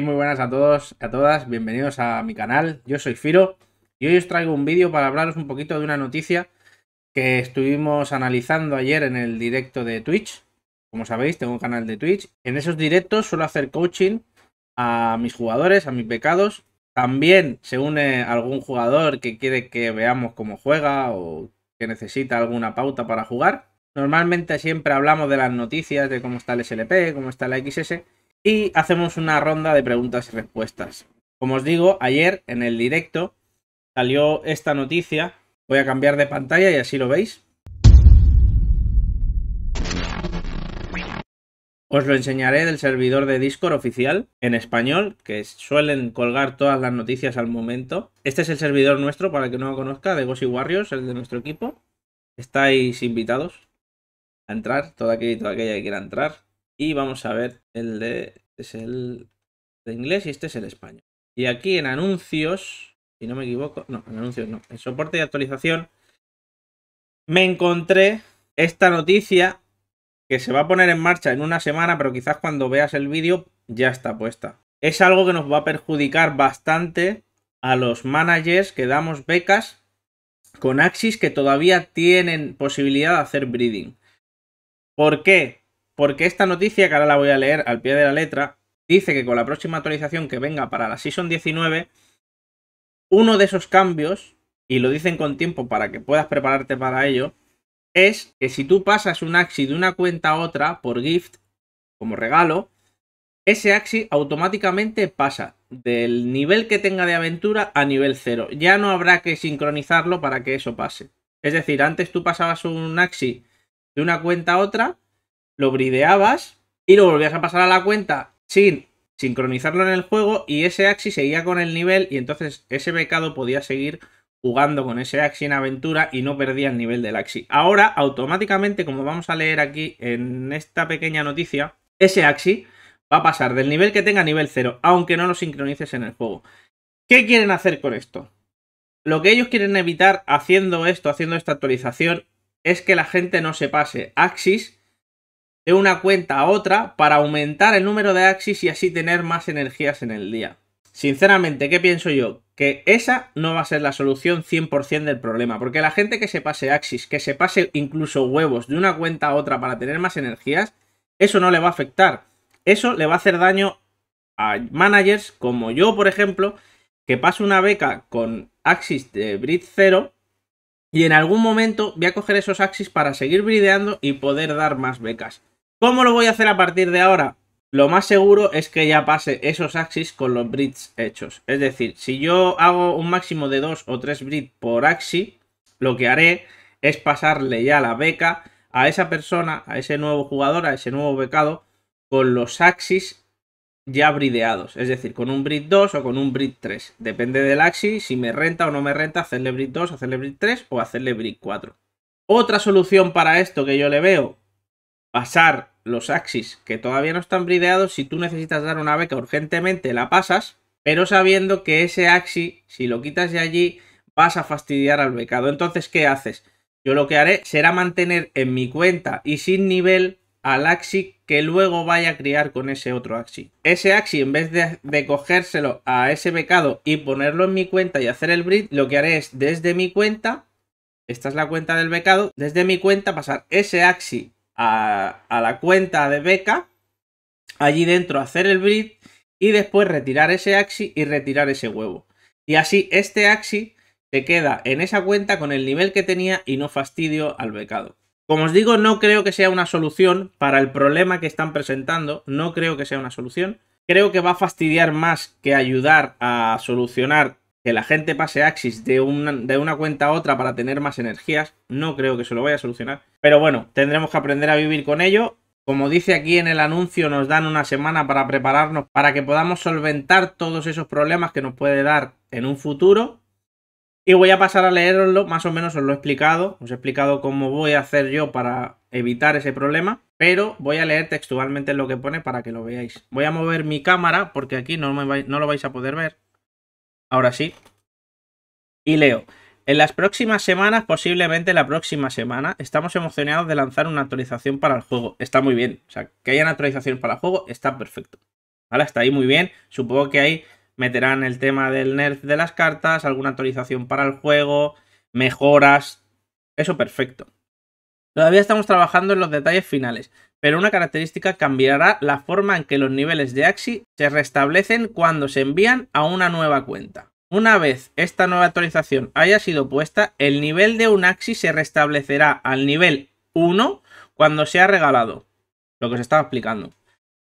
muy buenas a todos, y a todas, bienvenidos a mi canal. Yo soy Firo y hoy os traigo un vídeo para hablaros un poquito de una noticia que estuvimos analizando ayer en el directo de Twitch. Como sabéis, tengo un canal de Twitch. En esos directos suelo hacer coaching a mis jugadores, a mis pecados. También se une algún jugador que quiere que veamos cómo juega o que necesita alguna pauta para jugar. Normalmente siempre hablamos de las noticias, de cómo está el SLP, cómo está la XS y hacemos una ronda de preguntas y respuestas. Como os digo, ayer en el directo salió esta noticia. Voy a cambiar de pantalla y así lo veis. Os lo enseñaré del servidor de Discord oficial en español, que suelen colgar todas las noticias al momento. Este es el servidor nuestro, para el que no lo conozca, de y Warriors, el de nuestro equipo. Estáis invitados a entrar, y toda aquella que quiera entrar. Y vamos a ver el de. es el de inglés y este es el español. Y aquí en anuncios, si no me equivoco, no, en anuncios no, en soporte y actualización, me encontré esta noticia que se va a poner en marcha en una semana, pero quizás cuando veas el vídeo ya está puesta. Es algo que nos va a perjudicar bastante a los managers que damos becas con Axis que todavía tienen posibilidad de hacer breeding. ¿Por qué? Porque esta noticia, que ahora la voy a leer al pie de la letra, dice que con la próxima actualización que venga para la Season 19, uno de esos cambios, y lo dicen con tiempo para que puedas prepararte para ello, es que si tú pasas un Axi de una cuenta a otra por gift, como regalo, ese Axi automáticamente pasa del nivel que tenga de aventura a nivel 0. Ya no habrá que sincronizarlo para que eso pase. Es decir, antes tú pasabas un Axi de una cuenta a otra lo brideabas y lo volvías a pasar a la cuenta sin sincronizarlo en el juego y ese Axi seguía con el nivel y entonces ese becado podía seguir jugando con ese Axi en aventura y no perdía el nivel del Axi. Ahora, automáticamente, como vamos a leer aquí en esta pequeña noticia, ese Axi va a pasar del nivel que tenga a nivel 0, aunque no lo sincronices en el juego. ¿Qué quieren hacer con esto? Lo que ellos quieren evitar haciendo esto, haciendo esta actualización, es que la gente no se pase Axis una cuenta a otra para aumentar el número de axis y así tener más energías en el día. Sinceramente, ¿qué pienso yo? Que esa no va a ser la solución 100% del problema, porque la gente que se pase axis, que se pase incluso huevos de una cuenta a otra para tener más energías, eso no le va a afectar. Eso le va a hacer daño a managers como yo, por ejemplo, que paso una beca con axis de bridge 0 y en algún momento voy a coger esos axis para seguir brideando y poder dar más becas. ¿Cómo lo voy a hacer a partir de ahora? Lo más seguro es que ya pase esos axis con los brits hechos. Es decir, si yo hago un máximo de 2 o 3 brits por axis, lo que haré es pasarle ya la beca a esa persona, a ese nuevo jugador, a ese nuevo becado, con los axis ya brideados. Es decir, con un brit 2 o con un brit 3. Depende del axis, si me renta o no me renta hacerle bridge 2, hacerle bridge 3 o hacerle bridge 4. Otra solución para esto que yo le veo, pasar los axis que todavía no están brideados, si tú necesitas dar una beca urgentemente, la pasas, pero sabiendo que ese axi, si lo quitas de allí, vas a fastidiar al becado. Entonces, ¿qué haces? Yo lo que haré será mantener en mi cuenta y sin nivel al axi que luego vaya a criar con ese otro axi. Ese axi, en vez de, cogérselo a ese becado y ponerlo en mi cuenta y hacer el brid lo que haré es desde mi cuenta, esta es la cuenta del becado, desde mi cuenta pasar ese axi a, la cuenta de beca, allí dentro hacer el bridge y después retirar ese axi y retirar ese huevo. Y así este axi se queda en esa cuenta con el nivel que tenía y no fastidio al becado. Como os digo, no creo que sea una solución para el problema que están presentando, no creo que sea una solución. Creo que va a fastidiar más que ayudar a solucionar que la gente pase Axis de una, de una cuenta a otra para tener más energías, no creo que se lo vaya a solucionar. Pero bueno, tendremos que aprender a vivir con ello. Como dice aquí en el anuncio, nos dan una semana para prepararnos para que podamos solventar todos esos problemas que nos puede dar en un futuro. Y voy a pasar a leeroslo, más o menos os lo he explicado, os he explicado cómo voy a hacer yo para evitar ese problema, pero voy a leer textualmente lo que pone para que lo veáis. Voy a mover mi cámara porque aquí no, no lo vais a poder ver. Ahora sí. Y leo. En las próximas semanas, posiblemente la próxima semana, estamos emocionados de lanzar una actualización para el juego. Está muy bien. O sea, que haya una actualización para el juego está perfecto. Está está ahí muy bien. Supongo que ahí meterán el tema del nerf de las cartas, alguna actualización para el juego, mejoras. Eso perfecto. Todavía estamos trabajando en los detalles finales, pero una característica cambiará la forma en que los niveles de Axi se restablecen cuando se envían a una nueva cuenta. Una vez esta nueva actualización haya sido puesta, el nivel de un Axi se restablecerá al nivel 1 cuando sea regalado. Lo que os estaba explicando.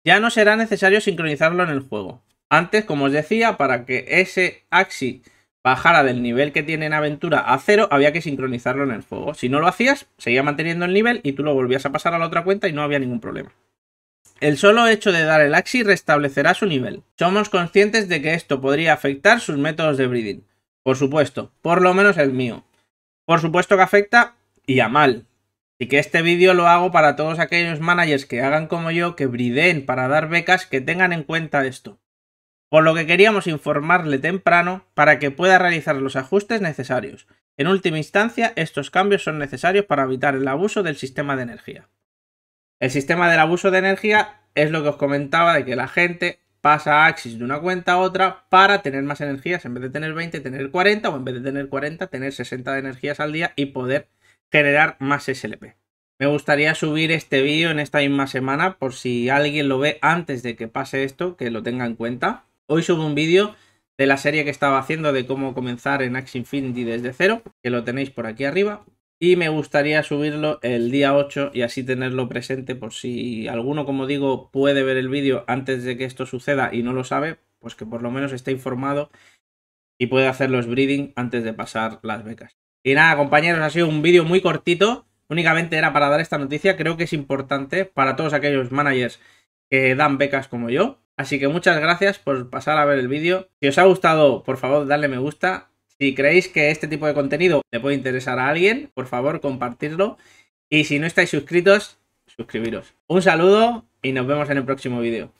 Ya no será necesario sincronizarlo en el juego. Antes, como os decía, para que ese Axi bajara del nivel que tiene en aventura a cero, había que sincronizarlo en el juego. Si no lo hacías, seguía manteniendo el nivel y tú lo volvías a pasar a la otra cuenta y no había ningún problema. El solo hecho de dar el axi restablecerá su nivel. Somos conscientes de que esto podría afectar sus métodos de breeding. Por supuesto, por lo menos el mío. Por supuesto que afecta y a mal. Y que este vídeo lo hago para todos aquellos managers que hagan como yo, que briden para dar becas, que tengan en cuenta esto por lo que queríamos informarle temprano para que pueda realizar los ajustes necesarios. En última instancia, estos cambios son necesarios para evitar el abuso del sistema de energía. El sistema del abuso de energía es lo que os comentaba de que la gente pasa a Axis de una cuenta a otra para tener más energías, en vez de tener 20, tener 40, o en vez de tener 40, tener 60 de energías al día y poder generar más SLP. Me gustaría subir este vídeo en esta misma semana por si alguien lo ve antes de que pase esto, que lo tenga en cuenta. Hoy subo un vídeo de la serie que estaba haciendo de cómo comenzar en Axie Infinity desde cero, que lo tenéis por aquí arriba. Y me gustaría subirlo el día 8 y así tenerlo presente por si alguno, como digo, puede ver el vídeo antes de que esto suceda y no lo sabe, pues que por lo menos esté informado y pueda hacer los breeding antes de pasar las becas. Y nada, compañeros, ha sido un vídeo muy cortito, únicamente era para dar esta noticia, creo que es importante para todos aquellos managers que dan becas como yo, Así que muchas gracias por pasar a ver el vídeo. Si os ha gustado, por favor, darle me gusta. Si creéis que este tipo de contenido le puede interesar a alguien, por favor, compartirlo. Y si no estáis suscritos, suscribiros. Un saludo y nos vemos en el próximo vídeo.